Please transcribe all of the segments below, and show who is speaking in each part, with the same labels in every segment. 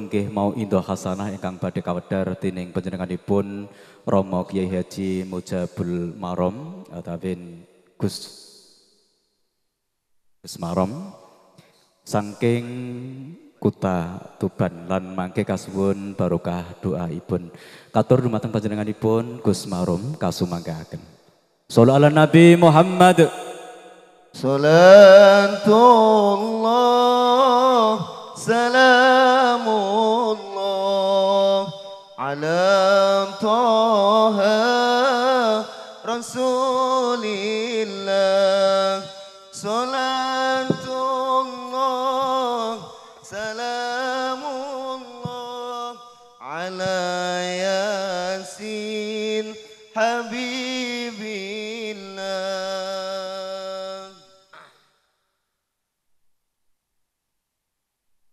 Speaker 1: inggih mau indah hasanah ingkang badhe kawedhar dening panjenenganipun Rama Kiai Haji Mujabul Marom atawin Gus Gus Marom saking kuta Tuban lan mangke kasuwun barokah doa ibun, Katur dumateng panjenenganipun Gus Marom kasumangkahaken. Shallu ala Nabi Muhammad. Salatullah salam الله على طه رسول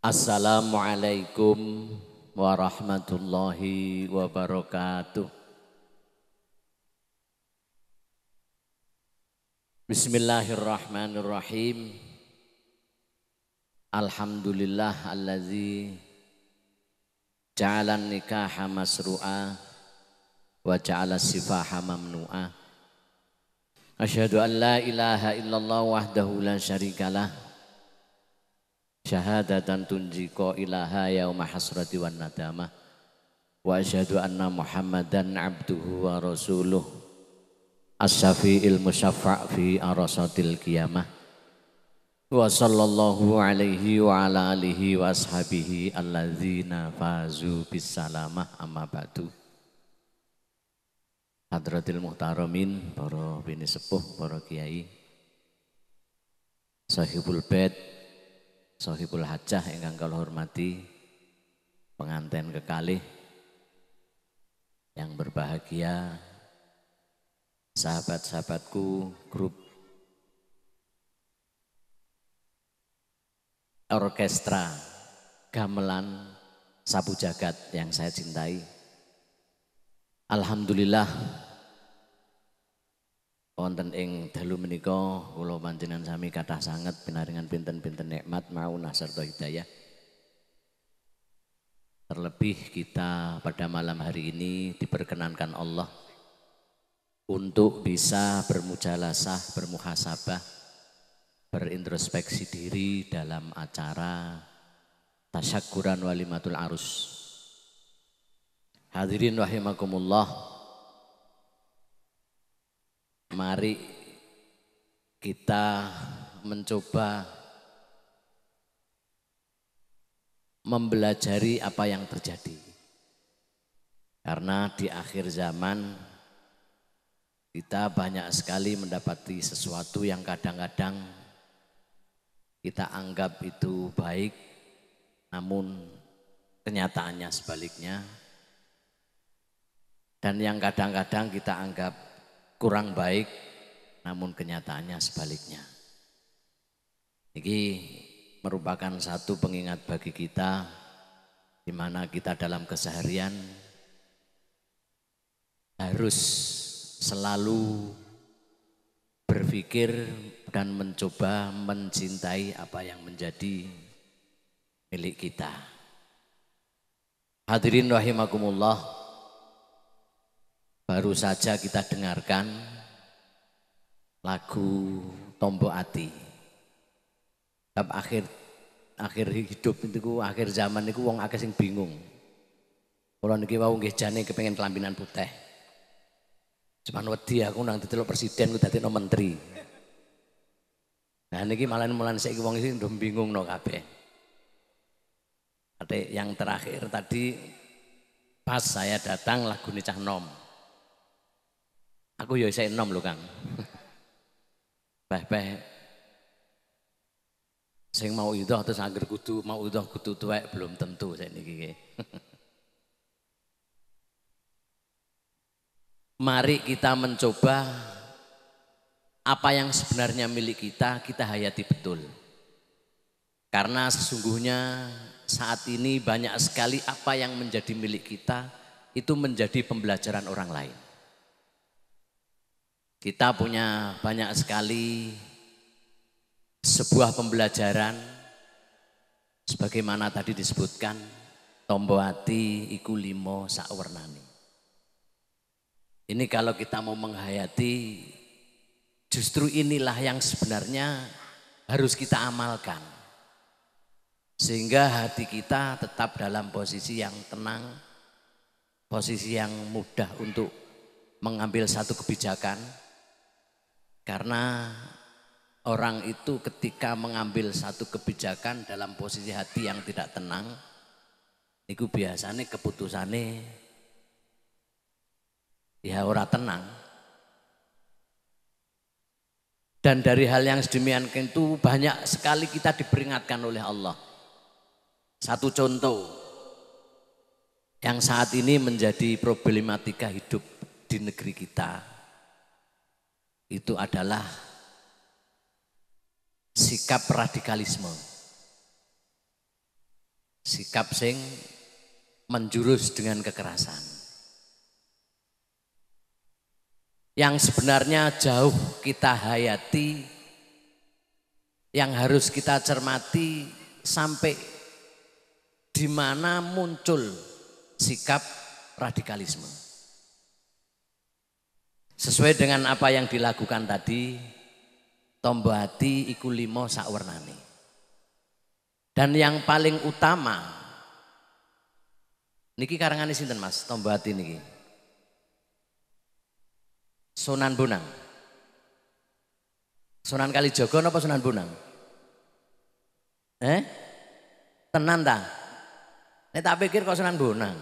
Speaker 1: Assalamualaikum warahmatullahi wabarakatuh. Bismillahirrahmanirrahim. Alhamdulillah allazi ja'ala nikaha masru'a wa ja'ala sifaha mamnu'a. Asyhadu an la ilaha illallah wahdahu la syarikalah syahadatan tunjiko ilaha yauma hasrati wan nadama wa asyhadu anna muhammadan abduhu wa rasuluh as-syafi'il musyaffa' fi arasatil qiyamah wa sallallahu alaihi wa ala alihi wa ashabihi alladzina fazu bis salamah amma ba'du Hadratil Muhtaramin, para bini sepuh, para kiai, sahibul bed, Sohibul Hajah ingkang kalau hormati penganten kekalih yang berbahagia sahabat-sahabatku grup orkestra gamelan sabu jagat yang saya cintai Alhamdulillah wonten ing dalu menika kula panjenengan sami kathah sanget pinaringan pinten-pinten nikmat maunah serta hidayah. Terlebih kita pada malam hari ini diperkenankan Allah untuk bisa bermujalasah, bermuhasabah, berintrospeksi diri dalam acara tasyakuran walimatul arus. Hadirin rahimakumullah. Mari kita mencoba mempelajari apa yang terjadi. Karena di akhir zaman kita banyak sekali mendapati sesuatu yang kadang-kadang kita anggap itu baik, namun kenyataannya sebaliknya. Dan yang kadang-kadang kita anggap kurang baik namun kenyataannya sebaliknya. Ini merupakan satu pengingat bagi kita di mana kita dalam keseharian harus selalu berpikir dan mencoba mencintai apa yang menjadi milik kita. Hadirin rahimakumullah. Baru saja kita dengarkan lagu Tombo Ati. Tapi akhir akhir hidup itu akhir zaman itu wong akeh sing bingung. Kalau niki wau nggih jane kepengen kelambinan putih. Cuma wedi aku nang ditelok presiden ku dadi no menteri. Nah niki malah mulan saiki wong iki ndo bingung no kabeh. Ate yang terakhir tadi pas saya datang lagu Nicah nom. Aku ya isih enom lho, Kang. Beh-beh. Sing mau idah terus anggar kudu mau idah kudu tuwek belum tentu saya sakniki. Mari kita mencoba apa yang sebenarnya milik kita, kita hayati betul. Karena sesungguhnya saat ini banyak sekali apa yang menjadi milik kita itu menjadi pembelajaran orang lain. Kita punya banyak sekali sebuah pembelajaran sebagaimana tadi disebutkan tombo hati iku limo sakwernani. Ini kalau kita mau menghayati justru inilah yang sebenarnya harus kita amalkan. Sehingga hati kita tetap dalam posisi yang tenang, posisi yang mudah untuk mengambil satu kebijakan, karena orang itu ketika mengambil satu kebijakan dalam posisi hati yang tidak tenang, itu biasanya keputusannya ya ora tenang. Dan dari hal yang sedemikian itu banyak sekali kita diperingatkan oleh Allah. Satu contoh yang saat ini menjadi problematika hidup di negeri kita itu adalah sikap radikalisme. Sikap sing menjurus dengan kekerasan. Yang sebenarnya jauh kita hayati, yang harus kita cermati sampai di mana muncul sikap radikalisme. Sesuai dengan apa yang dilakukan tadi, tombo hati iku limo sakwernane. Dan yang paling utama niki karangan sinten Mas, tombo hati niki. Sunan bunang Sunan Kalijogo, apa Sunan Bunang Eh? Tenan ta? Nek tak pikir kok Sunan Bunang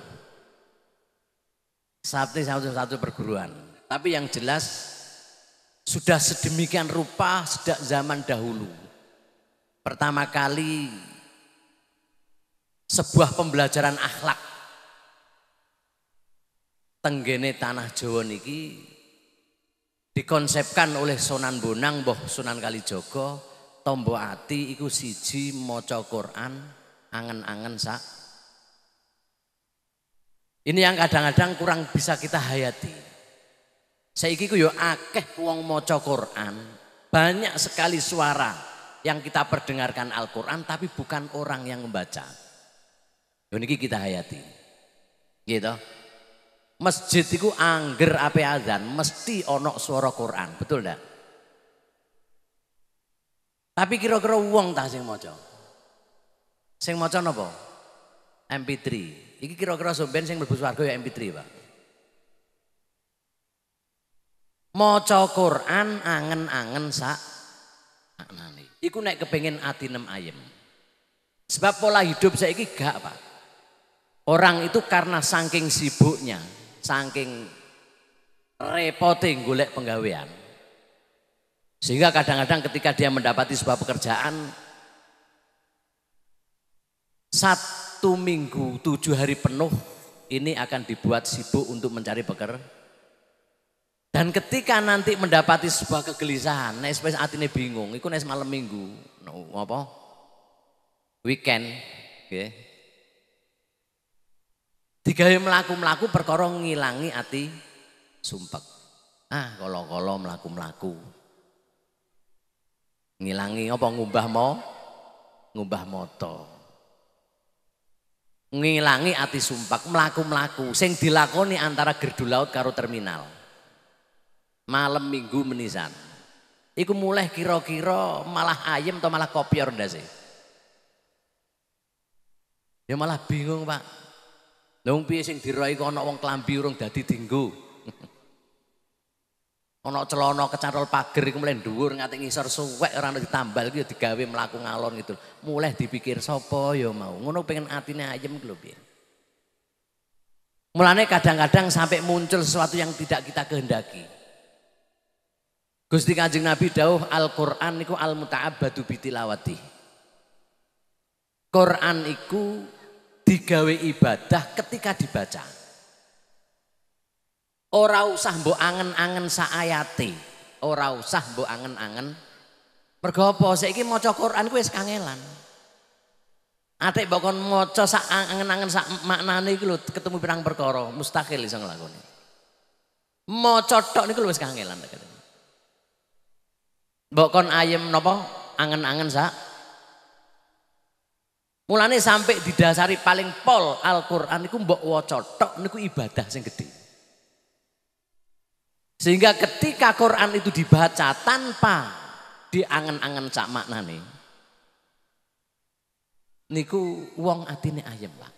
Speaker 1: Sabti satu-satu perguruan. Tapi yang jelas sudah sedemikian rupa sejak zaman dahulu. Pertama kali sebuah pembelajaran akhlak tenggene tanah Jawa niki dikonsepkan oleh Sunan Bonang boh Sunan Kalijogo tombo ati iku siji maca Quran angen-angen sak ini yang kadang-kadang kurang bisa kita hayati Saiki ku yo akeh wong maca Quran, banyak sekali suara yang kita perdengarkan Al-Qur'an tapi bukan orang yang membaca. Yo niki kita hayati. Gitu. Masjid itu angger ape azan mesti ono suara Quran, betul ndak? Tapi kira-kira wong tah sing maca. Sing maca napa? MP3. Iki kira-kira sampean sing mlebu swarga ya MP3, Pak. maca Quran angen-angen sak maknane. Iku nek kepengin atinem ayem. Sebab pola hidup saya ini gak Pak. Orang itu karena saking sibuknya, saking repoting golek penggawean. Sehingga kadang-kadang ketika dia mendapati sebuah pekerjaan satu minggu tujuh hari penuh ini akan dibuat sibuk untuk mencari pekerjaan dan ketika nanti mendapati sebuah kegelisahan, nek hati atine bingung, iku nek malam Minggu, no, apa? Weekend, oke? Okay. Digawe mlaku-mlaku perkara ngilangi hati sumpek. Ah, kala-kala mlaku-mlaku. Ngilangi apa ngubah mau? Ngubah moto. Ngilangi ati sumpek, mlaku-mlaku sing dilakoni antara gerdu laut karo terminal malam minggu menisan iku mulai kira-kira malah ayem atau malah kopior ya, ndak sih ya malah bingung pak nung piye sing diroi kok ana wong klambi urung dadi dinggo ana celono kecantol pager iku mulai dhuwur ngati ngisor suwek ora ana ditambal gitu digawe mlaku ngalon gitu mulai dipikir sapa ya mau ngono pengen atine ayem lho piye Mulane kadang-kadang sampai muncul sesuatu yang tidak kita kehendaki. Gusti Kanjeng Nabi dawuh Al-Qur'an niku al-muta'abbadu bitilawati. Quran iku digawe ibadah ketika dibaca. Ora usah mbok angen-angen ayate, ora usah mbok angen-angen. Mergo apa? Saiki maca Quran kuwi wis kangelan. Atik mbok kon maca sak angen-angen sak maknane iku lho ketemu pirang perkara mustahil iso nglakoni. Maca tok niku wis kangelan. Kata. Mbok kon ayem napa angen-angen sak? Mulane sampai didasari paling pol Al-Qur'an niku mbok waca tok niku ibadah sing gede. Sehingga ketika Quran itu dibaca tanpa diangen-angen sak maknane niku wong atine ayem, Pak.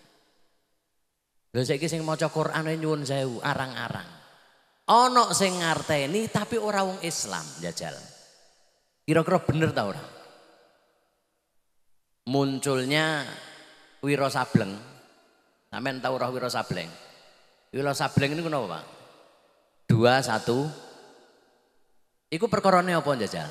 Speaker 1: Lha saiki sing maca Quran nyuwun sewu arang-arang. Ana sing ngarteni tapi ora wong Islam jajal. Kira-kira bener tau ora? Munculnya Wiro Sableng. Sampeyan tau orang Wiro Sableng? Wiro Sableng ini kenapa, Pak? Dua, satu. Iku perkorone apa jajal?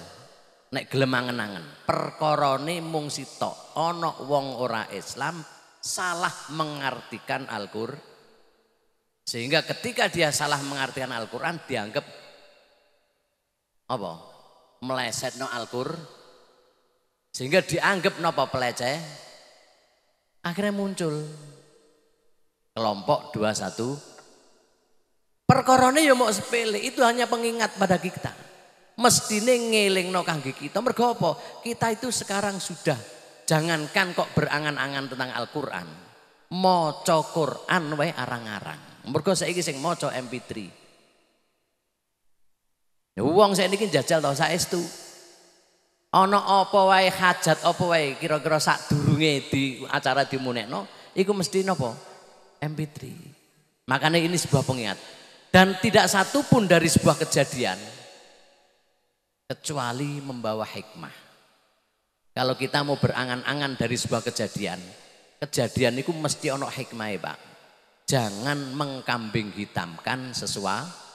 Speaker 1: Nek gelem angen-angen. Perkorone mung sitok Ono wong ora Islam salah mengartikan Al-Qur'an. Sehingga ketika dia salah mengartikan Al-Qur'an dianggap apa? meleset no Alquran sehingga dianggap nopo peleceh akhirnya muncul kelompok dua 21 perkorone ya mau sepele itu hanya pengingat pada kita mestine ngeling no kangge kita mergopo kita itu sekarang sudah jangankan kok berangan-angan tentang Alquran quran maca Qur'an arang-arang mergo saiki sing maca MP3 Uang nah, saya ini jajal tau saya itu ono apa wae hajat apa wae kira-kira sadurunge di acara di Munekno, itu mesti napa? MP3. Makanya ini sebuah pengingat. Dan tidak satu pun dari sebuah kejadian kecuali membawa hikmah. Kalau kita mau berangan-angan dari sebuah kejadian, kejadian itu mesti ono hikmah, ya Pak. Jangan mengkambing hitamkan sesuatu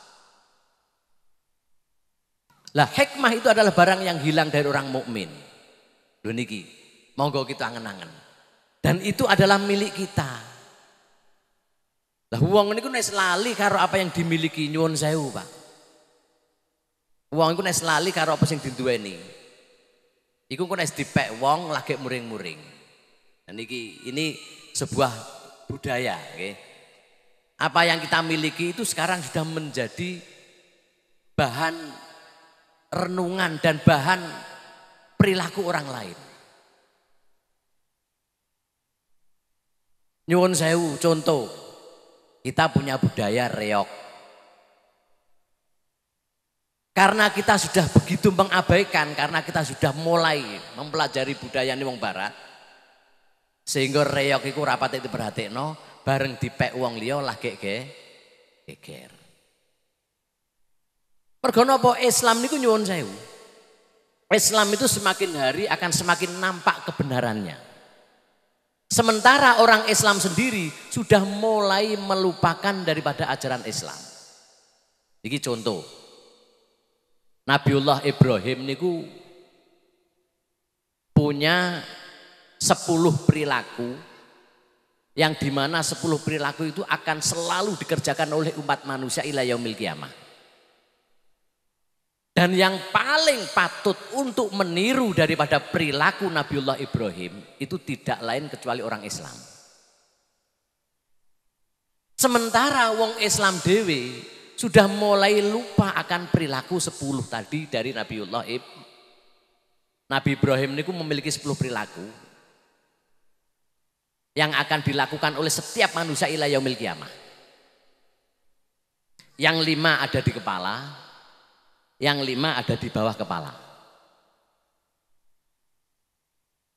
Speaker 1: lah hikmah itu adalah barang yang hilang dari orang mukmin. Lho niki, monggo kita angen-angen. Dan itu adalah milik kita. Lah wong niku nek lali karo apa yang dimiliki nyuwun sewu, Pak. Wong iku nek lali karo apa sing diduweni. Iku kok nek dipek wong lagi muring-muring. Dan nah, iki ini sebuah budaya, nggih. Okay? Apa yang kita miliki itu sekarang sudah menjadi bahan renungan dan bahan perilaku orang lain. Nyuwun sewu contoh. Kita punya budaya reok. Karena kita sudah begitu mengabaikan, karena kita sudah mulai mempelajari budaya ini wong barat. Sehingga reok itu rapat itu berhati no, bareng dipek uang lio lah ke, Geger. Pergono apa Islam niku nyuwun sewu. Islam itu semakin hari akan semakin nampak kebenarannya. Sementara orang Islam sendiri sudah mulai melupakan daripada ajaran Islam. Ini contoh. Nabiullah Ibrahim niku punya sepuluh perilaku yang dimana sepuluh perilaku itu akan selalu dikerjakan oleh umat manusia ilayah yaumil kiamah. Dan yang paling patut untuk meniru daripada perilaku Nabiullah Ibrahim itu tidak lain kecuali orang Islam. Sementara wong Islam dewi sudah mulai lupa akan perilaku sepuluh tadi dari Nabiullah Ibrahim. Nabi Ibrahim ini memiliki sepuluh perilaku yang akan dilakukan oleh setiap manusia ilayah milki kiamah. Yang lima ada di kepala, yang lima ada di bawah kepala.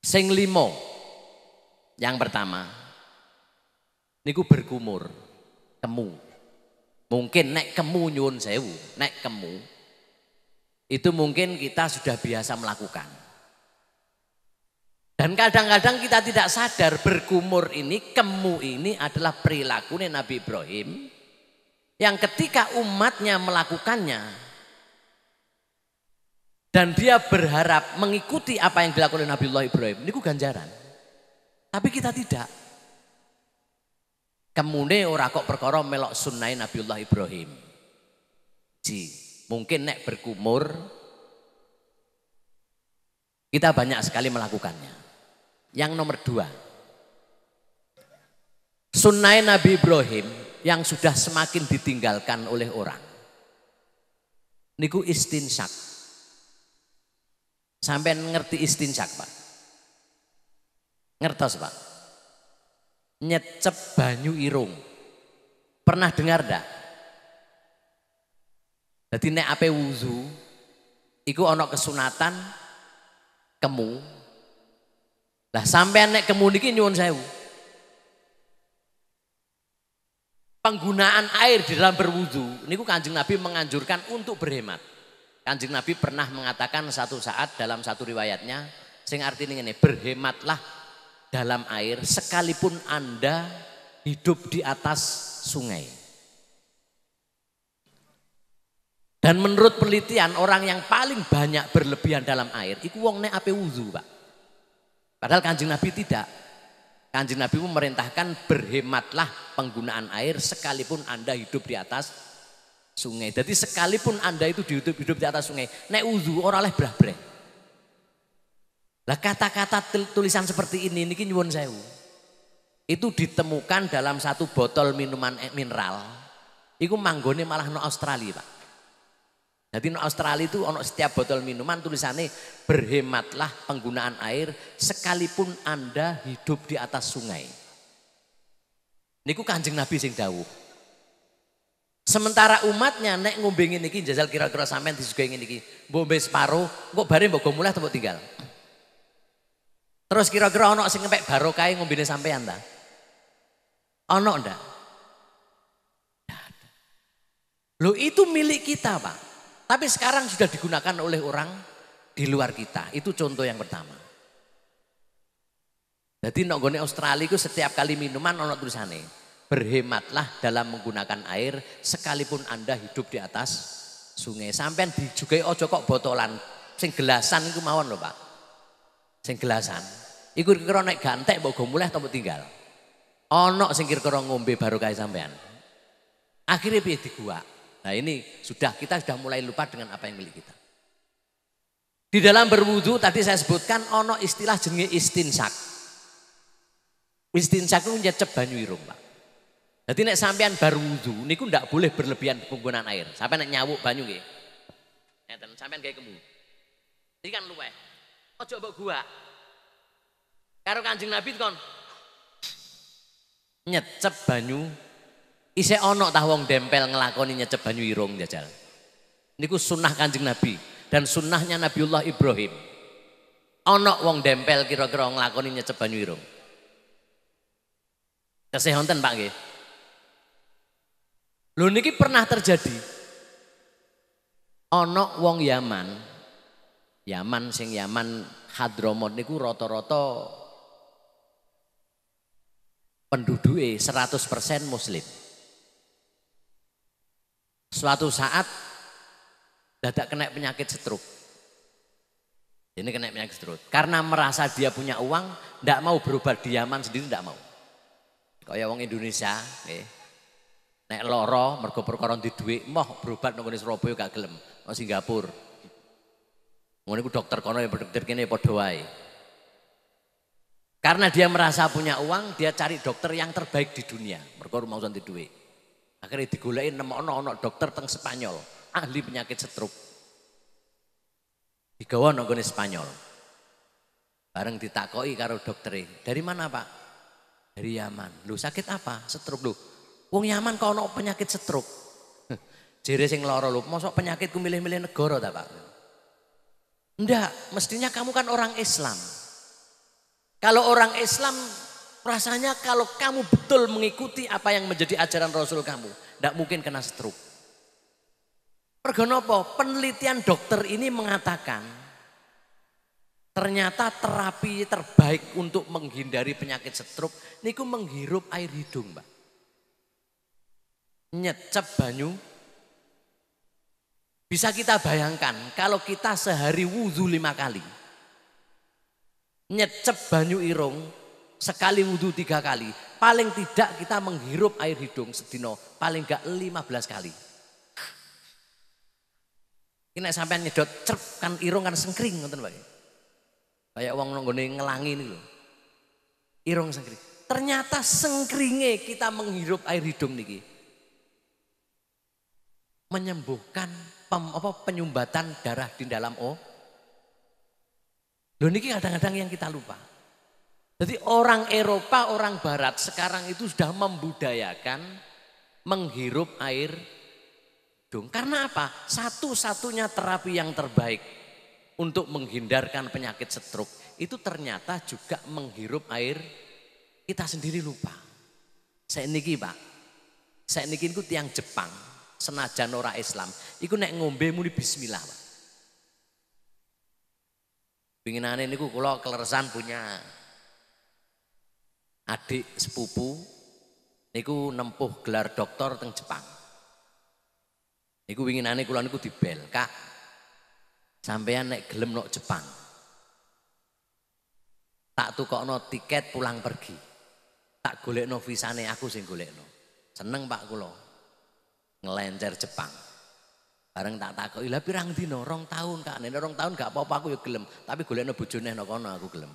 Speaker 1: Sing limo, yang pertama, niku berkumur, kemu. Mungkin nek kemu nyun sewu, nek kemu, itu mungkin kita sudah biasa melakukan. Dan kadang-kadang kita tidak sadar berkumur ini, kemu ini adalah perilaku Nabi Ibrahim yang ketika umatnya melakukannya dan dia berharap mengikuti apa yang dilakukan oleh Nabiullah Ibrahim. Ini ganjaran. Tapi kita tidak. Kemudian orang kok perkara melok sunnah Nabiullah Ibrahim. Ji, mungkin nek berkumur kita banyak sekali melakukannya. Yang nomor dua, sunnah Nabi Ibrahim yang sudah semakin ditinggalkan oleh orang. Niku istinsak, Sampai ngerti istinjak Pak. Ngertos Pak. Nyecep banyu irung. Pernah dengar ndak? Jadi nek ape wuzu, iku ono kesunatan kemu. Lah sampai nek kemu niki nyuwun sewu. Penggunaan air di dalam berwudu niku Kanjeng Nabi menganjurkan untuk berhemat. Kanjeng Nabi pernah mengatakan satu saat dalam satu riwayatnya, sing artinya ini berhematlah dalam air sekalipun Anda hidup di atas sungai. Dan menurut penelitian orang yang paling banyak berlebihan dalam air itu wong ne ape wuzu Pak. Padahal Kanjeng Nabi tidak. Kanjeng Nabi memerintahkan berhematlah penggunaan air sekalipun Anda hidup di atas sungai. Jadi sekalipun Anda itu dihidup-hidup di atas sungai, naik wudhu orang leh bleh Lah kata-kata tulisan seperti ini niki nyuwun sewu. Itu ditemukan dalam satu botol minuman eh, mineral. Iku manggone malah no Australia, Pak. Jadi no Australia itu ono setiap botol minuman tulisannya berhematlah penggunaan air sekalipun Anda hidup di atas sungai. Niku Kanjeng Nabi sing dawuh. Sementara umatnya nek ngombe ngene iki jajal kira-kira sampean disugih ngene iki. Mbombe separo, kok bare mbok mulai tembok tinggal. Terus kira-kira ana sing ngepek barokah e ngombene sampean ta? Ana ndak? Lo itu milik kita, Pak. Tapi sekarang sudah digunakan oleh orang di luar kita. Itu contoh yang pertama. Jadi nonggone Australia itu setiap kali minuman ono tulisannya Berhematlah dalam menggunakan air sekalipun Anda hidup di atas sungai. Sampean dijugai ojo kok botolan. Sing gelasan itu mawon lho, Pak. Sing gelasan. Iku kira naik gantek mbok go atau tinggal. onok sing kira ngombe baru kaya sampean. Akhirnya piye gua Nah ini sudah kita sudah mulai lupa dengan apa yang milik kita. Di dalam berwudu tadi saya sebutkan onok istilah jenenge istinsak. Istinsak itu nyecep banyu irung, Pak. Jadi nek sampean baru wudu niku ndak boleh berlebihan penggunaan air. Sampai nek nyawuk banyu nggih. Ngeten sampean kayak kemu. jadi kan luwe. Ojo mbok gua. Karo Kanjeng Nabi kon nyecep banyu isih onok tah wong dempel ngelakoni nyecep banyu irung jajal. Niku sunnah Kanjeng Nabi dan sunnahnya Nabiullah Ibrahim. Onok wong dempel kira-kira ngelakoni nyecep banyu irung. Kasih wonten Pak nggih. Lho niki pernah terjadi. Ono wong Yaman, Yaman sing Yaman Hadromot niku rata-rata penduduke 100% muslim. Suatu saat dadak kena penyakit stroke. Ini kena penyakit stroke. Karena merasa dia punya uang, tidak mau berubah di Yaman sendiri tidak mau. Kayak wong Indonesia, Nek loro mergo perkara di duit moh berobat nang Surabaya gak gelem, nang Singapura. Ngono iku dokter kono ya dokter kene ya padha wae. Karena dia merasa punya uang, dia cari dokter yang terbaik di dunia. Mergo rumah di duit. Akhirnya digoleki nemokno ana dokter teng Spanyol, ahli penyakit stroke. Digawa nang Spanyol. Bareng ditakoki karo dokterin. "Dari mana, Pak?" "Dari Yaman." "Lu sakit apa?" "Stroke, lu." Wong Yaman kau ono penyakit stroke. Jere sing lara lho, mosok penyakitku milih-milih negara ta, Pak? Enggak, mestinya kamu kan orang Islam. Kalau orang Islam rasanya kalau kamu betul mengikuti apa yang menjadi ajaran Rasul kamu, ndak mungkin kena stroke. Pergonopo, penelitian dokter ini mengatakan ternyata terapi terbaik untuk menghindari penyakit stroke niku menghirup air hidung, Mbak nyecep banyu. Bisa kita bayangkan kalau kita sehari wudhu lima kali. Nyecep banyu irung, sekali wudhu tiga kali. Paling tidak kita menghirup air hidung sedino, paling enggak lima belas kali. Ini sampai nyedot cerp kan irung kan sengkring nonton Pak. Kayak uang nonggone ngelangi ini loh. Irung sengkring. Ternyata sengkringe kita menghirup air hidung niki menyembuhkan pem, apa, penyumbatan darah di dalam oh. Loh ini kadang-kadang yang kita lupa. Jadi orang Eropa, orang Barat sekarang itu sudah membudayakan menghirup air dong. Karena apa? Satu-satunya terapi yang terbaik untuk menghindarkan penyakit stroke itu ternyata juga menghirup air kita sendiri lupa. Saya niki pak, saya niki itu tiang Jepang senajan ora Islam, iku nek ngombe muni bismillah, Pak. Pinginane niku kula keleresan punya adik sepupu niku nempuh gelar doktor teng Jepang. Niku winginane kula niku dibel, Kak. Sampean nek gelem nok Jepang. Tak tukokno tiket pulang pergi. Tak golekno visane aku sih sing golekno. Seneng Pak kula ngelencer Jepang. Bareng tak takoki, "Lah pirang dino, Rong tahun, Kak. nenek, rong tahun gak apa-apa aku ya gelem, tapi golekno bojone nang kono aku gelem."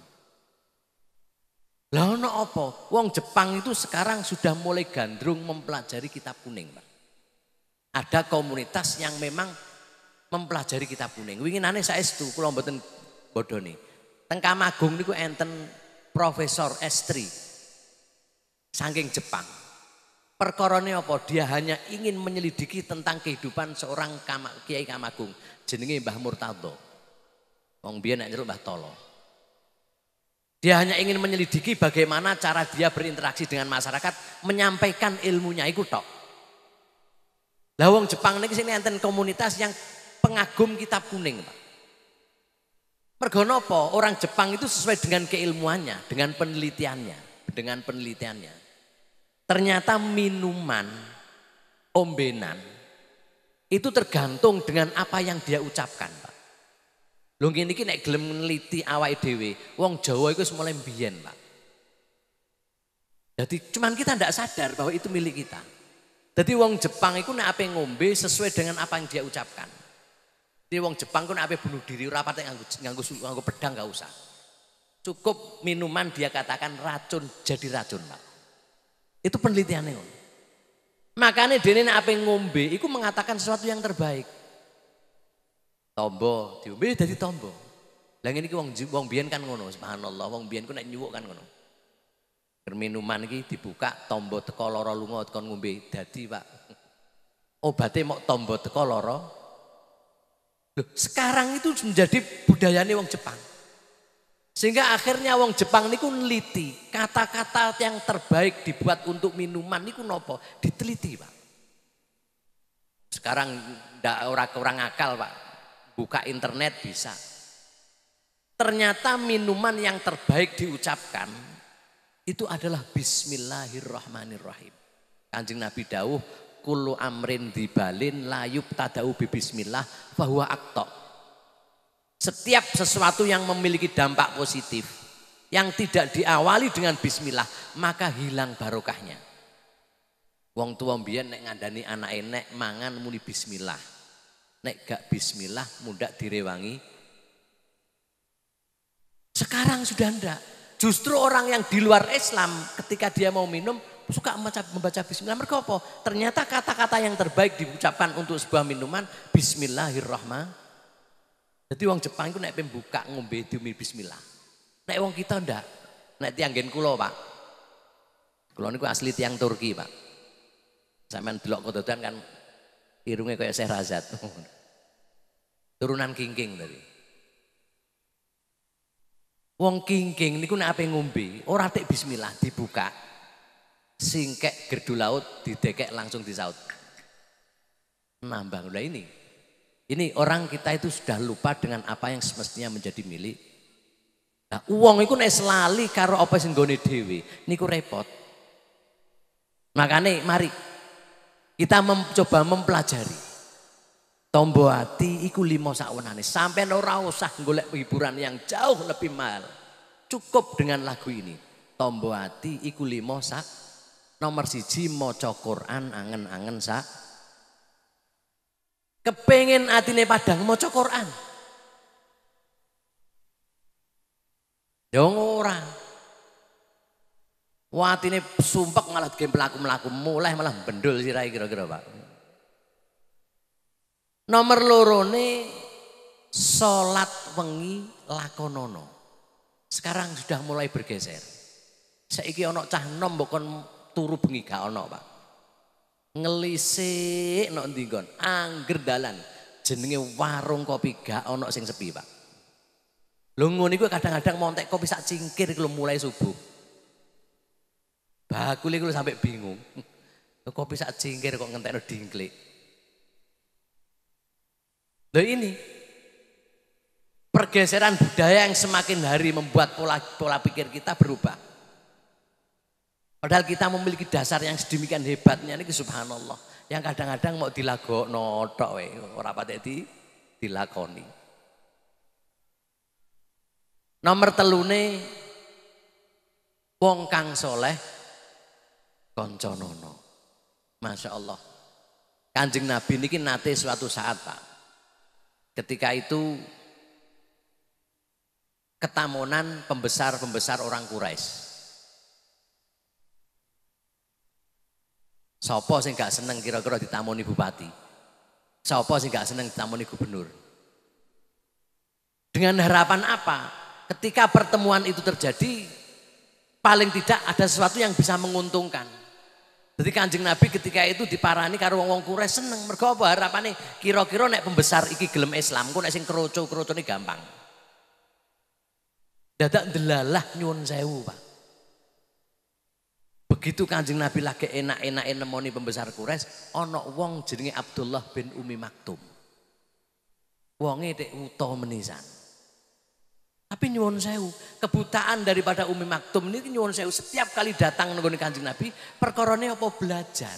Speaker 1: Lah ono apa? Wong Jepang itu sekarang sudah mulai gandrung mempelajari kitab kuning, Pak. Ada komunitas yang memang mempelajari kitab kuning. saya itu, kula mboten bodoni. Teng Kamagung niku enten Profesor Estri saking Jepang. Perkorone apa? Dia hanya ingin menyelidiki tentang kehidupan seorang kama, Kiai Kamagung. Jenenge Mbah Murtado. Wong biyen nek nyeluk Mbah Tolo. Dia hanya ingin menyelidiki bagaimana cara dia berinteraksi dengan masyarakat, menyampaikan ilmunya itu, tok. Lah Jepang niki sini enten komunitas yang pengagum kitab kuning, Pak. Mergo Orang Jepang itu sesuai dengan keilmuannya, dengan penelitiannya, dengan penelitiannya. Ternyata minuman, ombenan, itu tergantung dengan apa yang dia ucapkan. Pak. Lho ini kena nek gelem meneliti awai dewi, wong Jawa itu mulai mbiyen, Pak. Jadi cuman kita tidak sadar bahwa itu milik kita. Jadi wong Jepang itu nek apa ngombe sesuai dengan apa yang dia ucapkan. Jadi wong Jepang itu nek apa bunuh diri rapat yang nganggu, nganggu, nganggu pedang gak usah. Cukup minuman dia katakan racun jadi racun, Pak. Itu penelitiannya. Makanya dene nek ape ngombe iku mengatakan sesuatu yang terbaik. Tombo diombe jadi ya tombo. Lah ini iki wong wong biyen kan ngono, subhanallah wong biyen ku nek nyuwuk kan ngono. Minuman lagi dibuka tombo teko lara lunga kon ngombe dadi, Pak. obatnya mau tombo teko lara. sekarang itu menjadi budayanya wong Jepang. Sehingga akhirnya wong Jepang niku neliti kata-kata yang terbaik dibuat untuk minuman niku nopo diteliti pak. Sekarang ndak ora kurang akal pak, buka internet bisa. Ternyata minuman yang terbaik diucapkan itu adalah Bismillahirrahmanirrahim. Kanjeng Nabi Dawuh, kulu amrin dibalin layub tadau bi Bismillah bahwa aktok. Setiap sesuatu yang memiliki dampak positif yang tidak diawali dengan bismillah, maka hilang barokahnya. Wong tua mbiyen nek ngandani anak enek mangan muni bismillah. Nek gak bismillah muda direwangi. Sekarang sudah ndak. Justru orang yang di luar Islam ketika dia mau minum suka membaca, membaca bismillah. Mereka apa? Ternyata kata-kata yang terbaik diucapkan untuk sebuah minuman bismillahirrahmanirrahim jadi uang Jepang itu naik pembuka ngombe demi bismillah. Naik uang kita ndak. Naik tiang gen kulo pak. Kulo ini asli tiang Turki pak. main delok kodotan kan irungnya kayak razat. Turunan kingking tadi. Wong kingking niku nek ape ngombe, ora tek bismillah dibuka. Singkek gerdu laut didekek langsung disaut. Nambah. udah ini ini orang kita itu sudah lupa dengan apa yang semestinya menjadi milik. Nah, uang itu nek selali karo apa sing nggone dhewe, niku repot. Makanya mari kita mencoba mempelajari Tombo hati iku limo Sampai ora usah golek hiburan yang jauh lebih mahal. Cukup dengan lagu ini. Tombo hati iku limo sak nomor siji mau Quran angen-angen sak Kepengen atine padang maca Quran. orang. ora. Watine sumpah malah game pelaku melaku mulai malah bendul zirai kira-kira, Pak. Nomor loro solat salat wengi lakonono. Sekarang sudah mulai bergeser. Saiki ana cah nom bukan turu bengi gak ana, Pak ngelisik nok ndi angger dalan jenenge warung kopi gak ono sing sepi Pak lho ngono iku kadang-kadang montek kopi sak cingkir kalau mulai subuh bakul iku sampai bingung kopi sak cingkir kok ngentekno dingklik lho ini pergeseran budaya yang semakin hari membuat pola pola pikir kita berubah Padahal kita memiliki dasar yang sedemikian hebatnya ini subhanallah. Yang kadang-kadang mau dilagok, tok wae, ora pateti dilakoni. Nomor telune wong kang soleh konconono. Masya Allah. Kanjeng Nabi ini nate suatu saat Pak. Ketika itu ketamunan pembesar-pembesar orang Quraisy. Sopo sih gak seneng kira-kira ditamoni bupati? Sopo sih gak seneng ditamoni gubernur? Dengan harapan apa? Ketika pertemuan itu terjadi, paling tidak ada sesuatu yang bisa menguntungkan. Jadi kanjeng Nabi ketika itu diparani karo wong wong kure seneng mergo apa harapane kira-kira nek pembesar iki gelem Islam ku nek sing kroco ini gampang. Dadak delalah nyuwun sewu, Pak. Begitu Kanjeng Nabi lagi enak enak nemoni pembesar Quraisy, onok wong jenenge Abdullah bin Umi Maktum. Wonge itu uto menisan. Tapi nyuwun sewu, kebutaan daripada Umi Maktum ini nyuwun sewu setiap kali datang nggone Kanjeng Nabi, perkorone apa belajar.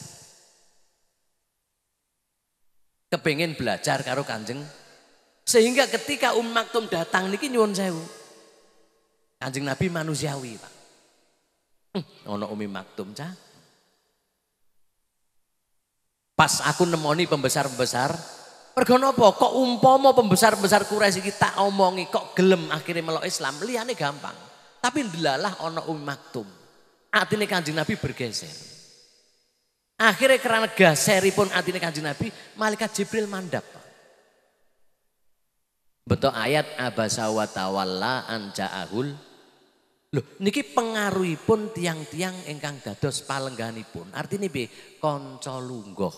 Speaker 1: Kepengen belajar karo Kanjeng sehingga ketika Umi Maktum datang ini nyuwun sewu. Kanjeng Nabi manusiawi, Pak. Ono Umi Maktum cah. Pas aku nemoni pembesar-pembesar, pergono po kok umpama pembesar-pembesar Quraisy iki tak omongi kok gelem akhirnya melok Islam, liane gampang. Tapi ndelalah ono Umi Maktum. Atine Kanjeng Nabi bergeser. Akhirnya karena gaseri pun atine Kanjeng Nabi, malaikat Jibril mandap. Betul ayat abasa wa tawalla Loh, niki pengaruhi pun tiang-tiang engkang dados palenggani pun arti piye? Kanca lungguh.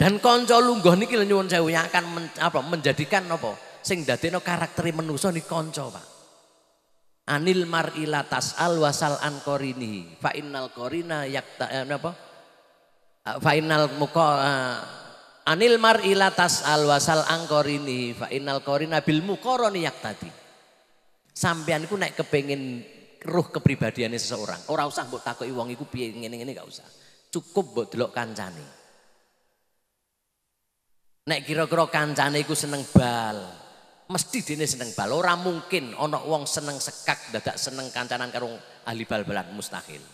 Speaker 1: Dan kanca lungguh niki lenyuan saya yang akan men, apa menjadikan apa? Sing dadekno karakter menuso niki konco Pak. Anil mar'ila tas'al wasal an korini fa korina yakta eh, apa? Ah, fa innal muka eh, anil mar'ila tas'al wasal an korini fa innal korina bil yak tadi. Sampean ku naik kepengen ruh kepribadiannya seseorang, Orang usah buat takut wong iku piye ini ngene gak usah. Cukup buat delok kancane. Nek kira-kira kancane iku seneng bal, mesti dene seneng bal. orang mungkin Ono wong seneng sekak dadak seneng kancanan karung ahli bal-balan mustahil.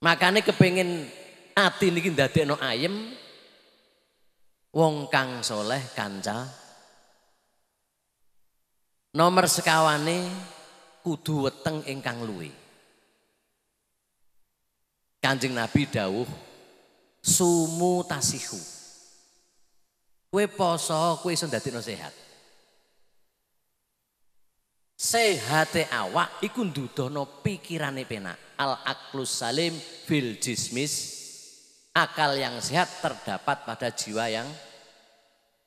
Speaker 1: Makanya kepengin ati niki ndadekno ayem wong kang soleh kanca Nomor sekawane kudu weteng ingkang luwe. Kanjeng Nabi dawuh sumu tasihu. Kue poso, kue iso ndadekno sehat. Sehate awak ikun dudono pikirane penak. Al aklus salim fil jismis. Akal yang sehat terdapat pada jiwa yang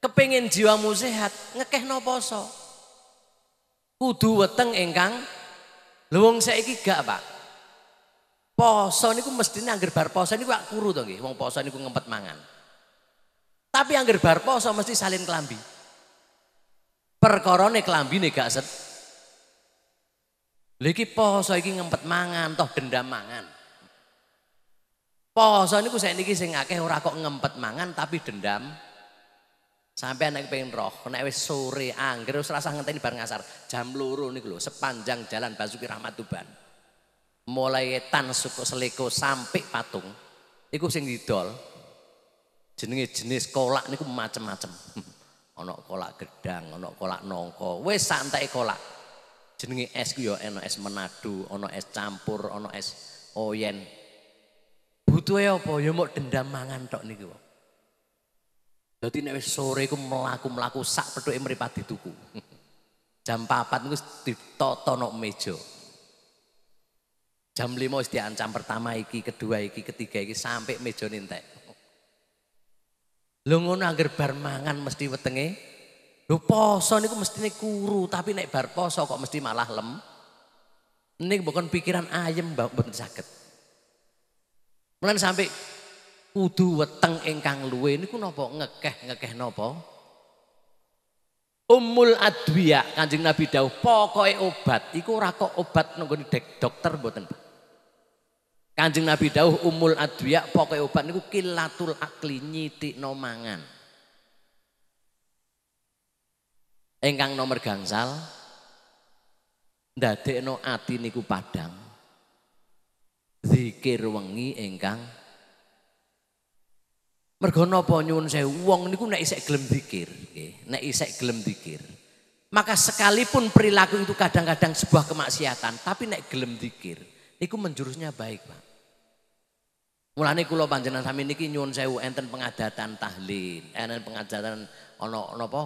Speaker 1: kepingin jiwamu sehat, ngekehno poso kudu weteng luwung saya gigi gak Pak poso niku mestine angger bar poso niku wak kuru dong, nggih wong poso niku ngempet mangan tapi angger bar poso mesti salin kelambi perkorone nih gak set lha poso iki ngempet mangan toh dendam mangan poso niku saiki sing akeh ora kok ngempet mangan tapi dendam Sampai anak pengen roh, naik wis sore angger wis rasah ngenteni bareng ngasar. Jam luru niku lho sepanjang jalan Basuki Rahmat Tuban. Mulai tan suku seleko sampai patung. Iku sing didol. Jenenge jenis kolak niku macem-macem. Ono hmm, kolak gedang, ono kolak nongko, wis santai kolak. Jenenge es ku ya es Manado, ono es campur, ono es oyen. Butuhe apa? Ya mok dendam mangan tok niku. Dadi nek wis sore iku mlaku-mlaku sak pethuke mripat dituku. Jam 4 niku ditata nok meja. Jam 5 wis diancam pertama iki, kedua iki, ketiga iki sampai meja nintek. Lho ngono anggar bar mangan mesti wetenge. Lho poso niku mestine kuru, tapi nek bar poso kok mesti malah lem. Ini bukan pikiran ayem, mbak, bukan sakit. Mulai sampai Udu weteng ingkang luwe niku napa ngekeh ngekeh napa? Umul adwiya Kanjeng Nabi dawuh pokoke obat iku ora kok obat dek dokter mboten Pak. Kanjeng Nabi dawuh umul adwiya pokoke obat niku kilatul akli nyitikno mangan. Engkang nomor gangsal ndadekno ati niku padang. Zikir wengi engkang. Mergo napa nyuwun sewu wong niku nek isek gelem pikir, nggih, nek isek gelem pikir, Maka sekalipun perilaku itu kadang-kadang sebuah kemaksiatan, tapi nek gelem zikir niku menjurusnya baik, Pak. Mulane kula panjenengan sami niki nyuwun sewu enten pengadatan tahlil, enten pengadatan ana napa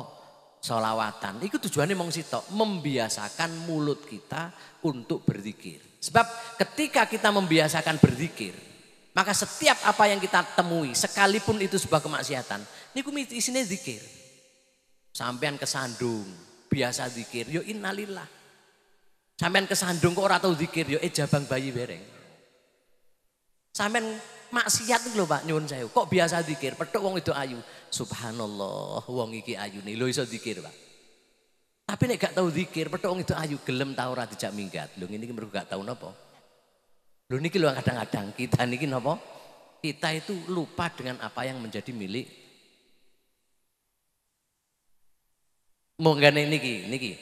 Speaker 1: solawatan. Itu tujuannya mong sitok, membiasakan mulut kita untuk berzikir. Sebab ketika kita membiasakan berzikir, maka setiap apa yang kita temui, sekalipun itu sebuah kemaksiatan, ini kumi isinya zikir. Sampean kesandung, biasa zikir, yo ya innalillah. Sampean kesandung kok orang tahu zikir, yo ya, eh jabang bayi bereng. Sampean maksiat loh, Pak nyuwun saya, kok biasa zikir, petuk wong itu ayu. Subhanallah, wong iki ayu nih, lo iso zikir, Pak. Tapi nek gak tahu zikir, petuk wong itu ayu gelem tau ora dijak minggat. Lho ngene iki mergo gak tau nopo. Lu niki lu kadang-kadang kita niki kenapa? Kita itu lupa dengan apa yang menjadi milik. Monggane niki, niki.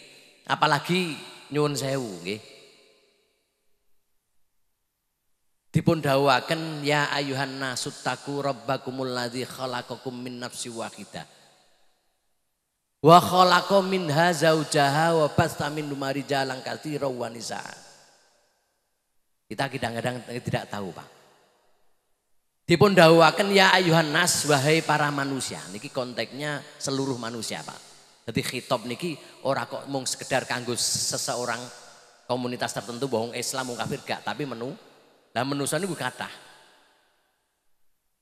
Speaker 1: Apalagi nyuwun sewu nggih. Dipun dawuhaken ya ayuhan nasuttaku rabbakumul ladzi khalaqakum min nafsi kita. Wa khalaqa minha zaujaha wa basta min dumari jalan katsira wa kita kadang-kadang tidak tahu, Pak. Dipun dawuhaken ya ayuhan nas wahai para manusia. Niki konteksnya seluruh manusia, Pak. Jadi khitab niki orang kok mung sekedar kanggo seseorang komunitas tertentu bohong Islam mung kafir gak, tapi menu lah menusa niku kata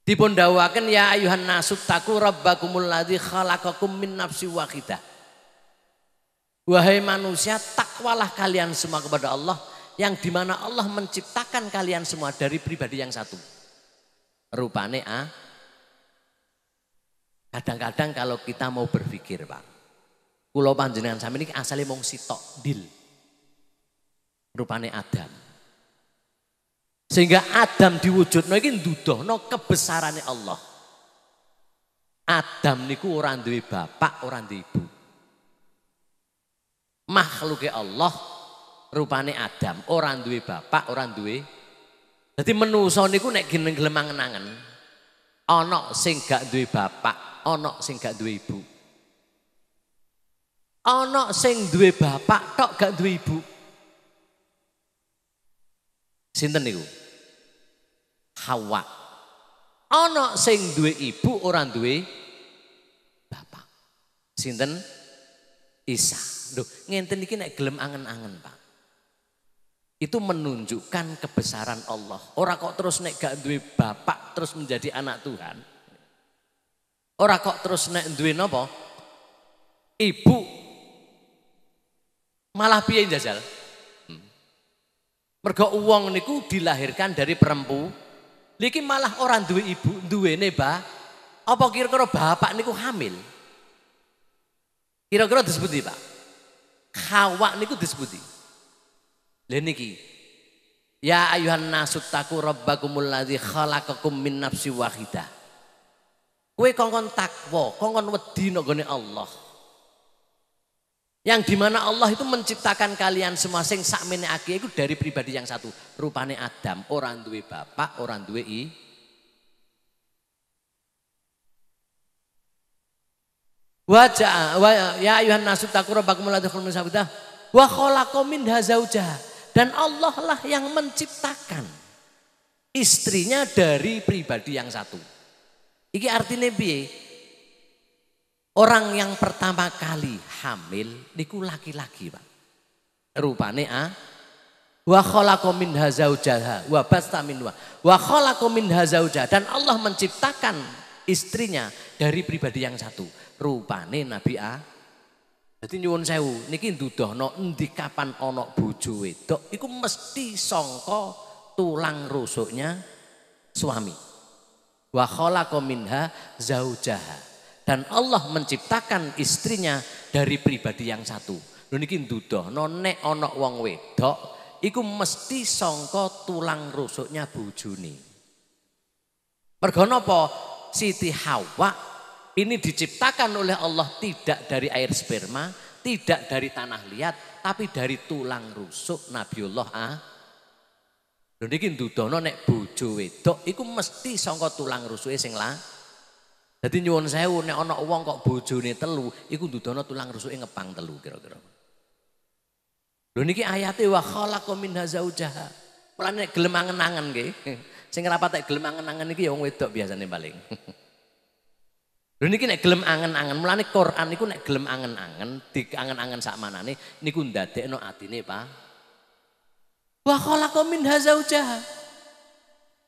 Speaker 1: Dipun dawuhaken ya ayuhan nasut taku rabbakumul ladhi khalaqakum min nafsi wahidah. Wahai manusia, takwalah kalian semua kepada Allah yang dimana Allah menciptakan kalian semua dari pribadi yang satu. Rupane ah, kadang-kadang kalau kita mau berpikir pak, kulo panjenengan sami ini asalnya mau sitok dil, rupane Adam. Sehingga Adam diwujud, no ini dudoh, no kebesarannya Allah. Adam niku orang duwe bapak, orang duwe ibu. Makhluknya Allah rupane Adam, orang duwe bapak, orang duwe. Jadi menuso niku nek naik gelem angen-angen. onok sing gak duwe bapak, onok sing gak duwe ibu. onok sing duwe bapak tok gak duwe ibu. Sinten niku? Hawa. onok sing duwe ibu orang duwe bapak. Sinten? Isa. Duh, ngenten iki nek gelem angen-angen, Pak itu menunjukkan kebesaran Allah. Orang kok terus nek gak duit bapak terus menjadi anak Tuhan. Orang kok terus nek duit nopo? Ibu. Malah piye jajal? Hmm. Mergo uang niku dilahirkan dari perempu. Liki malah orang duit ibu, duit neba. Apa kira-kira bapak niku hamil? Kira-kira disebut Pak? Hawa niku disebut Leniki. Ya ayuhan nasut taku rabbakumul ladzi khalaqakum min nafsi wahidah. Kue kongkon takwa, kongkon wedi nggone Allah. Yang dimana Allah itu menciptakan kalian semua sing sak aki itu dari pribadi yang satu. Rupane Adam, orang duwe bapak, orang duwe i. Wajah, ya ayuhan nasut taku rabbakumul ladzi khalaqakum min nafsi wahidah. Wa dan Allah lah yang menciptakan istrinya dari pribadi yang satu. Iki artinya bi Orang yang pertama kali hamil niku laki-laki, Pak. Rupane a wa khalaqa min hazaujaha wa basta min wa khalaqa min hazaujaha dan Allah menciptakan istrinya dari pribadi yang satu. Rupane Nabi A jadi nyuwun sewu, niki no endi kapan onok bojo wedok iku mesti songko tulang rusuknya suami. Wa khalaqa minha zaujaha. Dan Allah menciptakan istrinya dari pribadi yang satu. Lho niki no nek onok wong wedok iku mesti songko tulang rusuknya bojone. Mergo napa? Siti Hawa ini diciptakan oleh Allah tidak dari air sperma, tidak dari tanah liat, tapi dari tulang rusuk Nabiullah ah. Lho niki ndudono nek bojo wedok iku mesti saka tulang rusuke sing lah. Dadi nyuwun sewu nek ana wong kok bojone telu iku ndudono tulang rusuke ngepang telu kira-kira. Lho niki ayate wa khalaqa minha zaujaha. Mulane nek gelem angen-angen nggih. Sing rapat tek gelem angen-angen iki ya wong wedok biasane paling. Lho niki nek gelem angen-angen, mulane Quran niku nek gelem angen-angen, diangen-angen sak manane niku ndadekno atine, Pak. Wa khalaqa min hazaujah.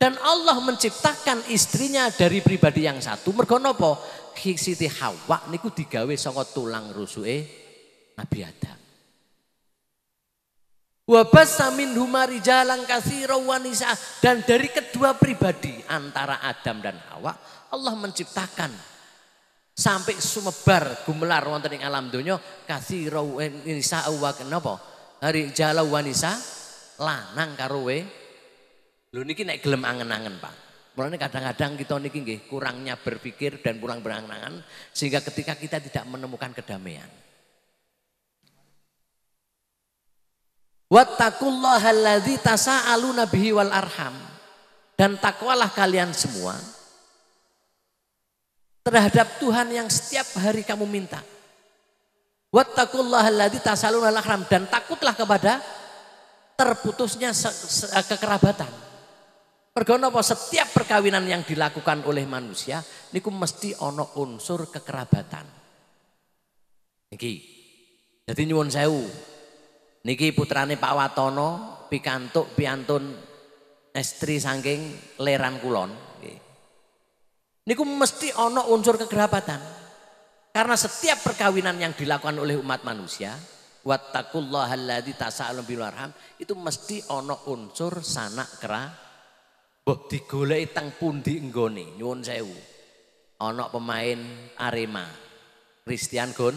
Speaker 1: Dan Allah menciptakan istrinya dari pribadi yang satu. Mergo napa? Siti Hawa niku digawe saka tulang rusuke Nabi Adam. Wa bassa minhuma rijalan katsira wa dan dari kedua pribadi antara Adam dan Hawa Allah menciptakan sampai sumebar gumelar wonten ing alam donya kathira eh, nisa wa kenapa hari jala wanisa lanang karo we lho niki nek gelem angen-angen Pak Mulanya kadang-kadang kita niki nggih kurangnya berpikir dan kurang berangan-angan sehingga ketika kita tidak menemukan kedamaian. alladzi tasa'aluna bihi wal arham. Dan takwalah kalian semua terhadap Tuhan yang setiap hari kamu minta. dan takutlah kepada terputusnya kekerabatan. Pergono setiap perkawinan yang dilakukan oleh manusia niku mesti ono unsur kekerabatan. Niki. Jadi nyuwun sewu. Niki putrane Pak Watono pikantuk piantun estri sangking, leran kulon. Niku mesti ono unsur kekerabatan, Karena setiap perkawinan yang dilakukan oleh umat manusia, itu mesti ono unsur sanak kera bukti digoleki teng pundi enggone nyuwun sewu Ono pemain Arema Christian Gon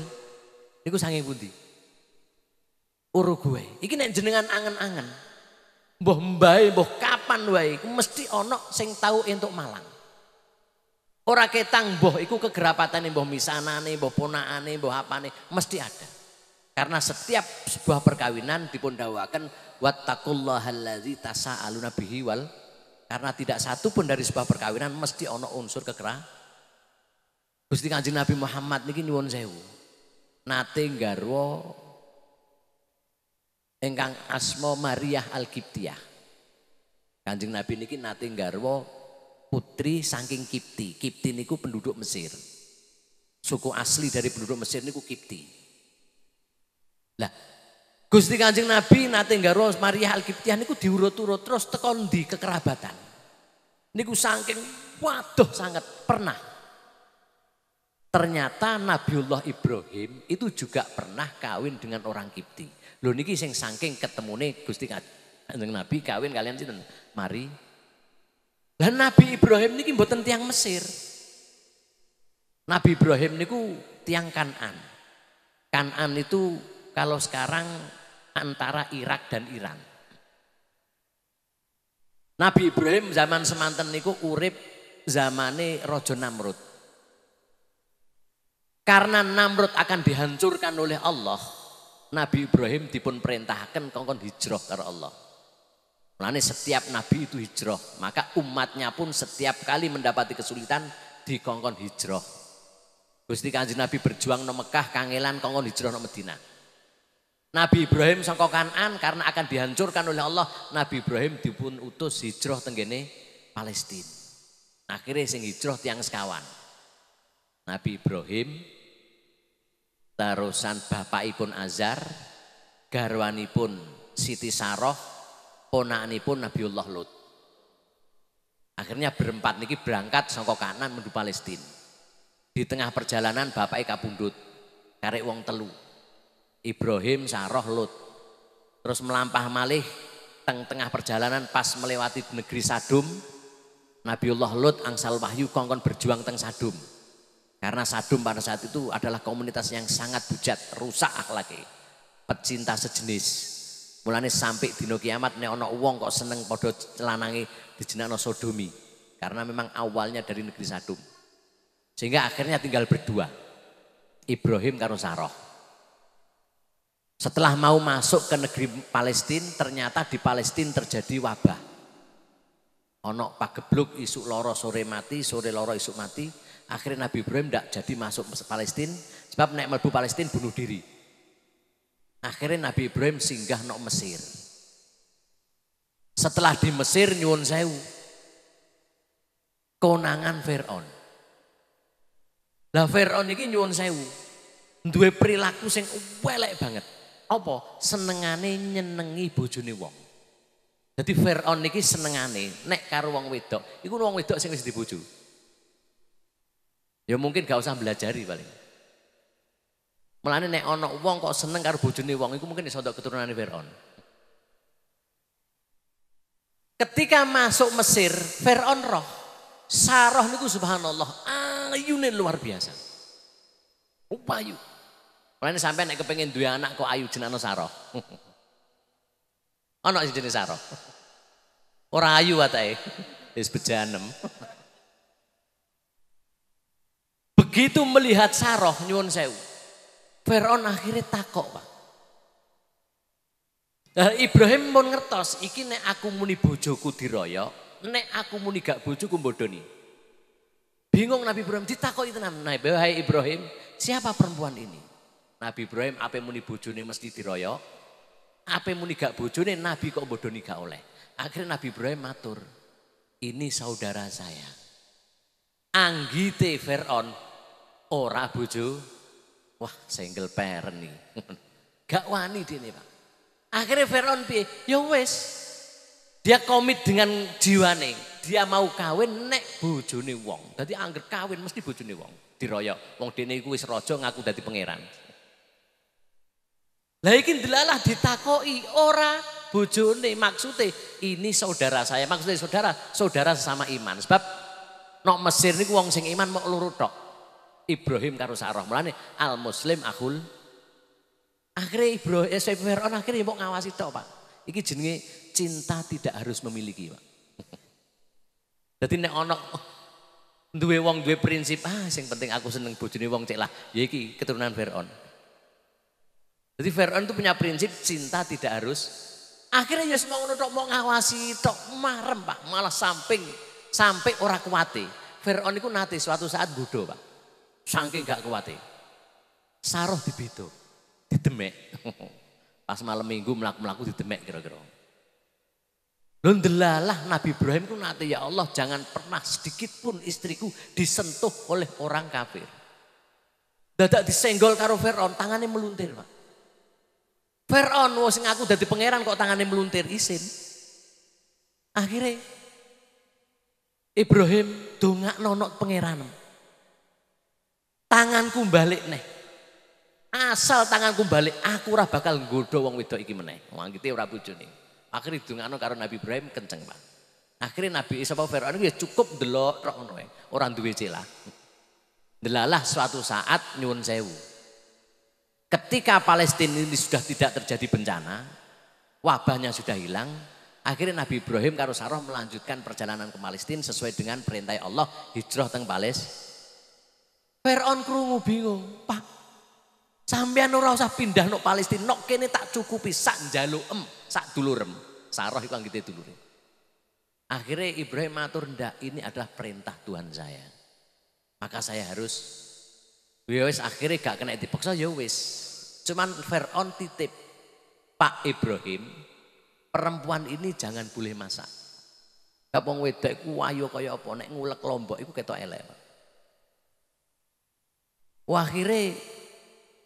Speaker 1: niku sange pundi Uruguay iki nek jenengan angan angen mbah mbae mbah kapan wae mesti ono sing tahu untuk Malang Ora ketang boh, iku nih boh misanane, nih boh apa apane mesti ada. Karena setiap sebuah perkawinan dipun dawaken wattaqullahallazi tasaaluna bihi wal karena tidak satu pun dari sebuah perkawinan mesti ono unsur kekerah. Gusti Kanjeng Nabi Muhammad niki nyuwun sewu. Nate garwa ingkang asma Maria Al-Qibtiyah. Kanjeng Nabi niki nate garwa putri saking Kipti. Kipti niku penduduk Mesir. Suku asli dari penduduk Mesir niku Kipti. Lah, Gusti Kanjeng Nabi nate nggaros Maria Al-Kiptiah niku diurut-urut terus tekon di kekerabatan. Niku saking waduh sangat pernah. Ternyata Nabiullah Ibrahim itu juga pernah kawin dengan orang Kipti. Lho niki sing saking ketemune Gusti Kanjeng Nabi kawin kalian sinten? Mari lah Nabi Ibrahim ini mboten tiang Mesir. Nabi Ibrahim niku tiang Kanan. Kanan itu kalau sekarang antara Irak dan Iran. Nabi Ibrahim zaman semanten niku urip zamane rojo Namrud. Karena Namrud akan dihancurkan oleh Allah, Nabi Ibrahim dipun perintahkan kongkon hijrah karena Allah. Mulanya setiap nabi itu hijrah. Maka umatnya pun setiap kali mendapati kesulitan dikongkon hijrah. Gusti Kanjeng Nabi berjuang no Mekah, kangelan kongkon hijrah no Medina. Nabi Ibrahim sangka Kanan karena akan dihancurkan oleh Allah, Nabi Ibrahim dipun utus hijrah tenggene Palestina. Akhirnya sing hijrah tiang sekawan. Nabi Ibrahim terusan Azhar, Azar, pun, Siti Saroh, ponakanipun Nabiullah Lut. Akhirnya berempat niki berangkat saka kanan menuju Palestina. Di tengah perjalanan Bapak Ika kapundhut karek wong telu. Ibrahim, Saroh, Lut. Terus melampah malih teng tengah perjalanan pas melewati negeri Sadum, Nabiullah Lut angsal wahyu kongkon berjuang teng Sadum. Karena Sadum pada saat itu adalah komunitas yang sangat bujat, rusak akhlaknya. Pecinta sejenis, Mulane sampai dino kiamat nek ana wong kok seneng di lanange No sodomi. Karena memang awalnya dari negeri Sadum. Sehingga akhirnya tinggal berdua. Ibrahim karo Sarah. Setelah mau masuk ke negeri Palestina, ternyata di Palestina terjadi wabah. Onok pagebluk isuk loro sore mati, sore loro isuk mati. Akhirnya Nabi Ibrahim tidak jadi masuk ke Palestina, sebab naik melbu Palestina bunuh diri. Akhirnya Nabi Ibrahim singgah nok Mesir. Setelah di Mesir nyuwun sewu. Konangan Fir'aun. Lah Fir'aun ini nyuwun sewu. Duwe perilaku sing welek banget. Apa? Senengane nyenengi bojone wong. Jadi Fir'aun ini senengane. Nek karo wong wedok. Iku wong wedok sing wis dibojo. Ya mungkin gak usah belajari paling. Melane nek ana wong kok seneng karo bojone wong iku mungkin iso entuk keturunane Firaun. Ketika masuk Mesir, Firaun roh. Sarah niku subhanallah, ayune luar biasa. Upayu. Mulane sampai nek kepengin duwe anak kok ayu jenengno Sarah. Ana sing jenenge Sarah. Ora ayu watake. Wis bejanem. Begitu melihat Sarah nyuwun sewu. Firaun akhirnya takok, Pak. Nah, Ibrahim mau ngertos, iki nek aku muni bojoku diroyok, nek aku muni gak bojoku bodoni. Bingung Nabi Ibrahim itu tenan, "Nah, hai Ibrahim, siapa perempuan ini?" Nabi Ibrahim apa muni bojone mesti diroyok, yang muni gak bojone Nabi kok bodoni gak oleh. Akhirnya Nabi Ibrahim matur, "Ini saudara saya." Anggite Firaun ora bojo Wah, single parent nih. Gak wani dia nih Pak. Akhirnya Veron pi, Ya wes Dia komit dengan jiwa nih, Dia mau kawin nek bojone wong. Jadi angger kawin mesti bojone wong. Diroyok. Wong dene iku wis raja ngaku dadi pangeran. Lah iki delalah ditakoi ora bojone maksudnya ini saudara saya. Maksudnya saudara, saudara sesama iman. Sebab nok Mesir niku wong sing iman mau lurut tok. Ibrahim karo Sarah. Mulane al muslim akul akhirnya Ibrahim eh, Fir'aun akhirnya mau ngawasi tok, Pak. Iki jenenge cinta tidak harus memiliki, Pak. Jadi nek ana duwe wong duwe prinsip, ah sing penting aku seneng bojone wong cek lah, ya iki keturunan Fir'aun. Jadi Fir'aun itu punya prinsip cinta tidak harus Akhirnya ya semua ngono tok mau ngawasi tok marem Pak, malah samping sampai orang kuwate. Firaun iku nate suatu saat bodoh Pak. Saking gak kuate. Saroh di didemek. Pas malam minggu melaku-melaku didemek kira-kira. Lu ndelalah Nabi Ibrahim ku nate ya Allah jangan pernah sedikit pun istriku disentuh oleh orang kafir. Dadak disenggol karo Firaun, tangannya meluntir, Pak. Firaun wis aku dadi pangeran kok tangannya meluntir isin. Akhirnya Ibrahim dongak nonok pangeran tanganku balik nih. Asal tanganku balik, aku ora bakal nggodho wong wedok iki meneh. iki ora bojone. Akhire dungakno karo Nabi Ibrahim kenceng, Pak. Akhirnya Nabi Isa apa Firaun ya cukup delok tok ngono ae, ora duwe celah. Delalah suatu saat nyuwun sewu. Ketika Palestina ini sudah tidak terjadi bencana, wabahnya sudah hilang, akhirnya Nabi Ibrahim karo Sarah melanjutkan perjalanan ke Palestina sesuai dengan perintah Allah hijrah teng Palestina. Fir'aun krungu bingung, Pak, sampean ora usah pindah nok Palestina, nok kene tak cukupi sak em, sak dulurem. Sarah iku anggite dulure. Akhirnya Ibrahim matur ndak ini adalah perintah Tuhan saya. Maka saya harus ya akhirnya gak kena dipaksa ya wis. Cuman Fir'aun titip, Pak Ibrahim, perempuan ini jangan boleh masak. Gak mau wedok iku kaya apa nek ngulek lombok iku ketok elek. Wahire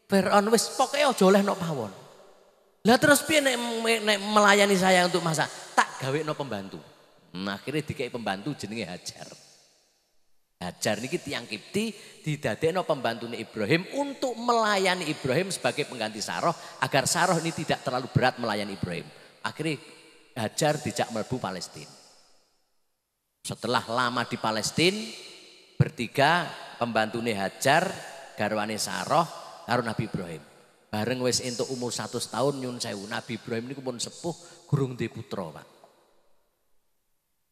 Speaker 1: Firaun wis pokoke aja oleh nok pawon. Lah terus piye nek, nek melayani saya untuk masak? Tak gawe no pembantu. Nah, akhirnya dikai pembantu jenenge Hajar. Hajar niki tiang Kipti didadekno pembantune Ibrahim untuk melayani Ibrahim sebagai pengganti Saroh agar Saroh ini tidak terlalu berat melayani Ibrahim. Akhirnya Hajar dijak melbu Palestina. Setelah lama di Palestina, bertiga pembantune Hajar garwane Saroh karo Nabi Ibrahim. Bareng wis entuk umur 100 tahun nyun sewu Nabi Ibrahim niku pun sepuh gurung duwe putra, Pak.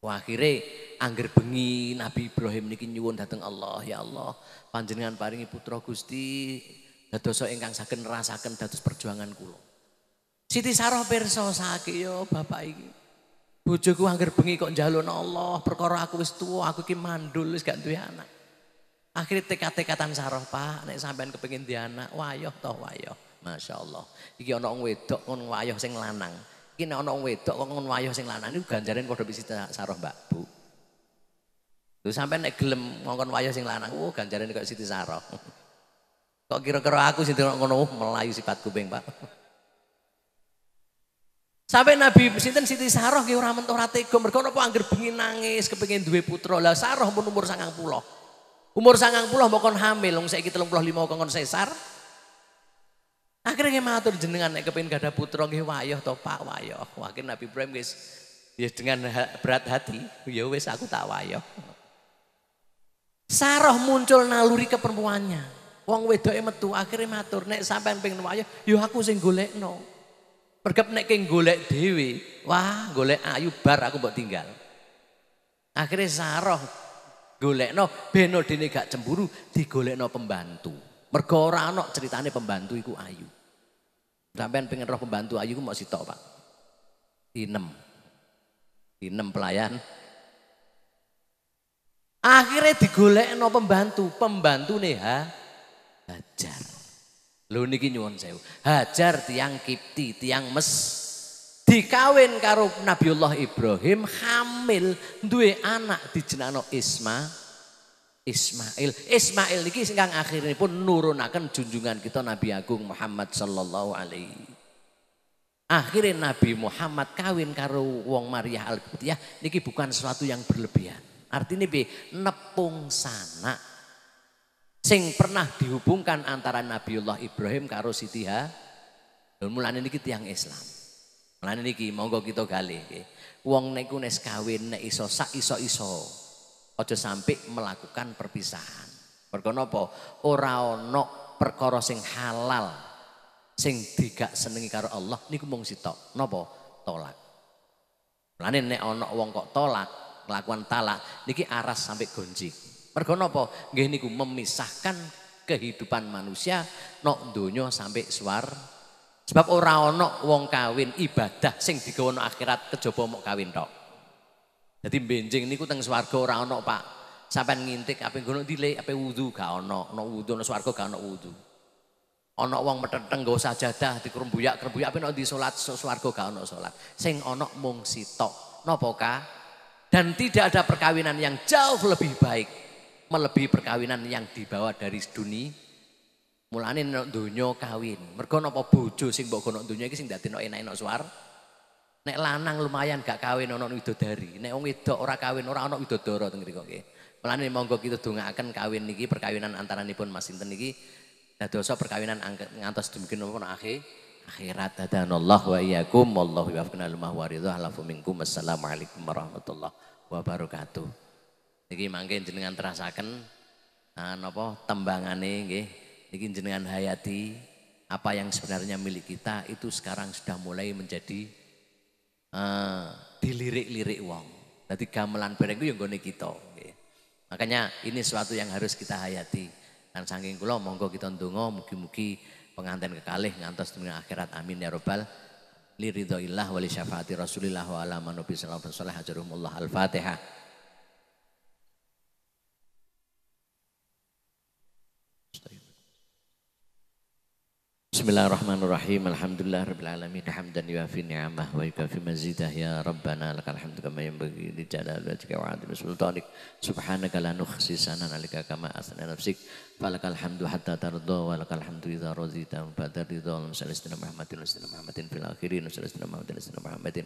Speaker 1: Wah, akhirnya angger bengi Nabi Ibrahim niki nyuwun dateng Allah, ya Allah, panjenengan paringi putra Gusti dadosa ingkang saged nerasaken dados perjuangan kula. Siti Saroh pirsa saiki yo bapak iki. Bojoku angger bengi kok njaluk Allah, perkara aku wis tuwa, aku iki mandul wis gak duwe anak. Akhirnya tekat-tekatan saroh Pak, nek sampean kepengin dianak, wayoh toh wayoh. Masya Allah. Iki ana wong wedok kon wayoh sing lanang. Iki nek ana wedok kok kon wayoh sing lanang ini ganjaran padha bisa saroh Mbak Bu. Lu sampai nek gelem ngongkon wayoh sing lanang, oh ganjaran kok Siti saroh. Kok kira-kira aku sing delok ngono oh, melayu sifat kuping, Pak. Sampai Nabi sinten Siti saroh, ki ora mentora tega mergo napa angger bengi nangis kepengin duwe putra. Lah saroh pun umur 90. Umur sangang puluh kon hamil, wong kita telung puluh lima kon sesar. Akhirnya matur jenengan nek kepengin gada putra nggih wayah to Pak wayah. Akhirnya Nabi Ibrahim guys ya dengan berat hati, ya wis aku tak wayah. saroh muncul naluri keperempuannya. Wong wedoke metu akhirnya matur nek sampean pengen wayah, yo ya aku sing golekno. Pergap naik keng golek dewi, wah golek ayu bar aku mbok tinggal. Akhirnya saroh Golek no beno dene gak cemburu digolekno pembantu. Mergo ora ana ceritane pembantu iku ayu. sampean pengen roh pembantu ayu mau mok sitok, Pak. Tinem. Tinem pelayan. Akhirnya di digolekno pembantu, pembantu nih ha. Hajar. Lho niki nyuwon saya, Hajar tiang Kipti, tiang Mes dikawin karo Nabiullah Ibrahim hamil duwe anak jenano Isma Ismail Ismail iki sing kang pun nurunaken junjungan kita Nabi Agung Muhammad sallallahu alaihi Akhirnya Nabi Muhammad kawin karo wong Maria al ya niki bukan sesuatu yang berlebihan. Artinya bi nepung sana sing pernah dihubungkan antara Nabiullah Ibrahim karo Siti Ha. Dan mulane niki tiang Islam. Lan niki monggo kita gali. nggih. Wong niku nes kawin nek iso sak iso iso. Aja sampai melakukan perpisahan. Mergo napa? Ora ana perkara sing halal sing digak senengi karo Allah niku mung sitok. Napa? Tolak. Lan nek ana wong kok tolak, kelakuan talak niki aras sampai gonji. Mergo napa? Nggih niku memisahkan kehidupan manusia nok donya sampai suar Sebab orang onok wong kawin ibadah sing digawono akhirat kejaba mok kawin tok. Jadi benjing niku teng swarga orang onok Pak. Sampeyan ngintik ape ngono dilek ape wudu gak ono, ono wudu ono swarga gak ono wudu. Onok wong metheteng nggo jadah dikrembuyak kerumbuyak ape nek di salat swarga gak ono salat. Sing onok mung sitok. no ka? Dan tidak ada perkawinan yang jauh lebih baik melebihi perkawinan yang dibawa dari dunia Mulane nek donya kawin, mergo napa bojo sing mbok gono donya iki sing nek enak enak suar. Nek lanang lumayan gak kawin ana widodari, nek wong wedok ora kawin ora ana widodara teng mriku nggih. Mulane monggo kita dongaaken kawin niki perkawinan antaranipun Mas sinten niki dadosa perkawinan ngantos dumugi napa akhir akhirat dadanallahu wa iyyakum wallahu yuwaffiquna lima wa ridha alafu minkum assalamualaikum warahmatullahi wabarakatuh. Niki mangke jenengan terasaken ah, napa tembangane nggih ini jenengan hayati apa yang sebenarnya milik kita itu sekarang sudah mulai menjadi uh, dilirik-lirik wong. Jadi gamelan bareng itu yang goni kita. Makanya ini suatu yang harus kita hayati. Dan saking kula monggo kita ndonga mugi-mugi penganten kekalih ngantos dunia akhirat amin ya robbal li ridhoillah illah wali syafaati rasulillah wa ala manubi sallallahu alaihi wasallam al-fatihah Bismillahirrahmanirrahim. Alhamdulillah rabbil alamin. Hamdan yuafi ni'amah wa yukafi mazidah ya Rabbana lakal hamdu kama yanbaghi li jalali wajhika wa 'azimi sultanik. Subhanaka la nukhsi sanan 'alaika kama athna nafsik. Falakal hamdu hatta tardha wa lakal hamdu idza radita wa ba'da ridha. Allahumma salli ala Muhammadin wa sallim Muhammadin fil akhirin wa salli ala Muhammadin wa sallim Muhammadin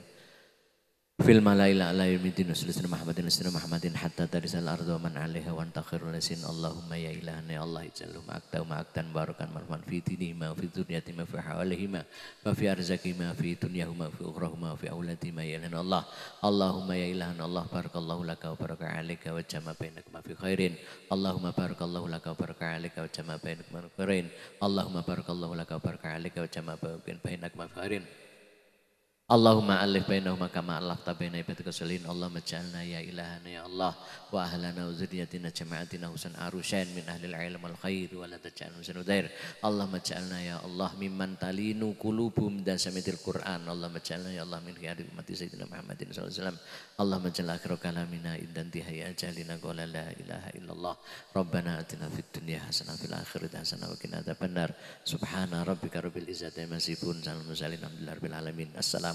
Speaker 1: fil malaila la yumidin usulisna Muhammadin usulisna Muhammadin hatta tarisal ardu man alaiha wa anta lesin nasin Allahumma ya ilahana ya Allah ijallu ma'akta ma'aktan barokan marman fi dinihi ma fi dunyati ma fi hawalihi ma ma fi arzaki fi fi fi awlati ma ya, ya Allah Allahumma ya ilahana ya Allah barakallahu laka wa baraka alaika wa jama bainak ma fi khairin Allahumma barakallahu laka wa baraka alaika wa jama bainak ma fi khairin Allahumma barakallahu laka wa baraka alaika wa jama bainak ma fi khairin Allahumma alif bainahuma kama alafta baina ibadika salihin Allahumma ja'alna ya ilahana ya Allah wa ahlana wa zuriyatina jama'atina husan arushain min al ilm al khair wa la taj'alna husan udair Allahumma ja'alna ya Allah mimman talinu qulubum dan samitil Qur'an Allahumma ja'alna ya Allah min khiyari ummati sayyidina Muhammadin sallallahu alaihi wasallam Allahumma ja'al akhir kalamina indan tihai ya ajalina la ilaha illallah Rabbana atina fid dunya hasana fil akhirat hasana wa qina adzabannar subhana rabbika rabbil izzati amma yasifun salamun alal alamin